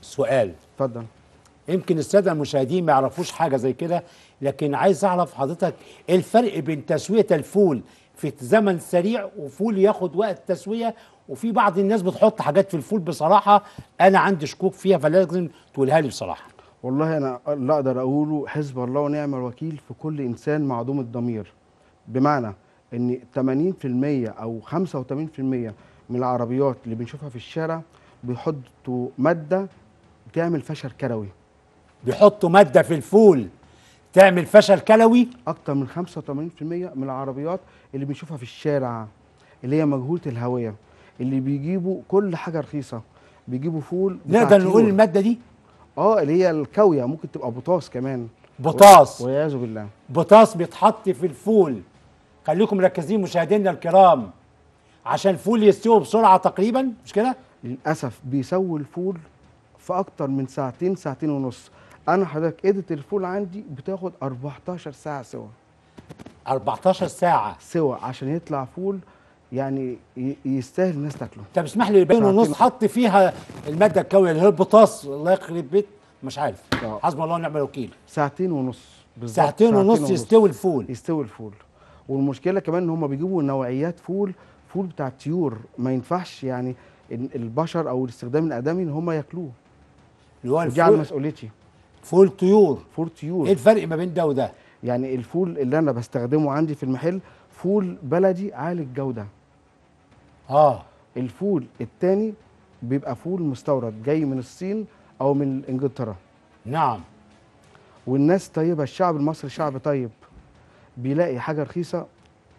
سؤال اتفضل يمكن الساده المشاهدين ما يعرفوش حاجه زي كده لكن عايز اعرف حضرتك ايه الفرق بين تسويه الفول في زمن سريع وفول ياخد وقت تسويه وفي بعض الناس بتحط حاجات في الفول بصراحه انا عندي شكوك فيها فلازم تقولها لي بصراحه والله انا لا اقدر اقوله حزب الله ونعم الوكيل في كل انسان معدوم الضمير بمعنى ان 80% او 85% من العربيات اللي بنشوفها في الشارع بيحطوا ماده بتعمل فشل كلوي بيحطوا ماده في الفول تعمل فشل كلوي اكتر من 85% من العربيات اللي بنشوفها في الشارع اللي هي مجهوله الهويه اللي بيجيبوا كل حاجه رخيصه بيجيبوا فول نقدر نقول الماده دي اه اللي هي الكاويه ممكن تبقى بطاس كمان بطاس والعياذ بالله بطاس بيتحط في الفول خليكم مركزين مشاهدينا الكرام عشان الفول يستوي بسرعه تقريبا مش كده للاسف بيسوي الفول في اكتر من ساعتين ساعتين ونص انا حضرتك ادت الفول عندي بتاخد 14 ساعه سوا 14 ساعه سوا عشان يطلع فول يعني يستاهل الناس تاكله طب اسمح لي بين ونص حط فيها الماده الكويه اللي هي البطاس الله يخرب بيت مش عارف آه. حسب الله ونعم الوكيل ساعتين ونص بالظبط ساعتين, ساعتين ونص, ونص يستوي الفول يستوي الفول والمشكله كمان ان هم بيجيبوا نوعيات فول فول بتاع طيور ما ينفعش يعني البشر او الاستخدام الادمي ان هم ياكلوه ودي على مسؤوليتي فول طيور فول طيور ايه الفرق ما بين ده وده يعني الفول اللي انا بستخدمه عندي في المحل فول بلدي عالي الجوده اه الفول الثاني بيبقى فول مستورد جاي من الصين او من انجلترا نعم والناس طيبه الشعب المصري شعب طيب بيلاقي حاجه رخيصه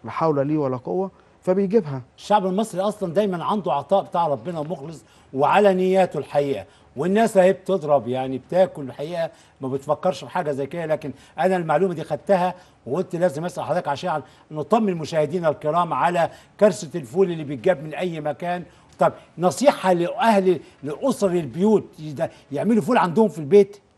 لا حول لي ولا قوه فبيجيبها الشعب المصري اصلا دايما عنده عطاء بتاع ربنا مخلص وعلى نياته الحقيقه والناس اهي بتضرب يعني بتاكل الحقيقه ما بتفكرش في حاجه زي كده لكن انا المعلومه دي خدتها وقلت لازم اسال حضرتك عشان نطمن مشاهدينا الكرام على كارثه الفول اللي بيتجاب من اي مكان طب نصيحه لاهل لاسر البيوت يعملوا فول عندهم في البيت